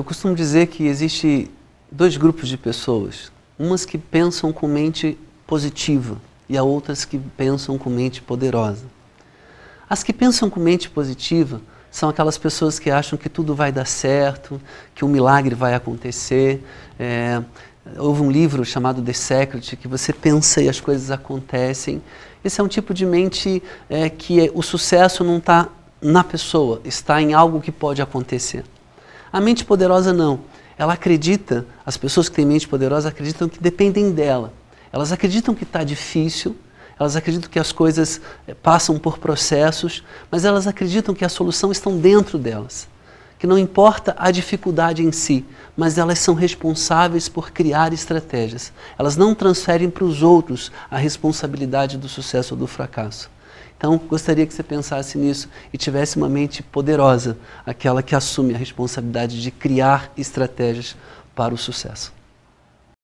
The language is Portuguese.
Eu costumo dizer que existe dois grupos de pessoas, umas que pensam com mente positiva e há outras que pensam com mente poderosa. As que pensam com mente positiva são aquelas pessoas que acham que tudo vai dar certo, que um milagre vai acontecer. É, houve um livro chamado The Secret que você pensa e as coisas acontecem. Esse é um tipo de mente é, que é, o sucesso não está na pessoa, está em algo que pode acontecer. A mente poderosa não. Ela acredita, as pessoas que têm mente poderosa acreditam que dependem dela. Elas acreditam que está difícil, elas acreditam que as coisas eh, passam por processos, mas elas acreditam que a solução está dentro delas. Que não importa a dificuldade em si, mas elas são responsáveis por criar estratégias. Elas não transferem para os outros a responsabilidade do sucesso ou do fracasso. Então, gostaria que você pensasse nisso e tivesse uma mente poderosa, aquela que assume a responsabilidade de criar estratégias para o sucesso.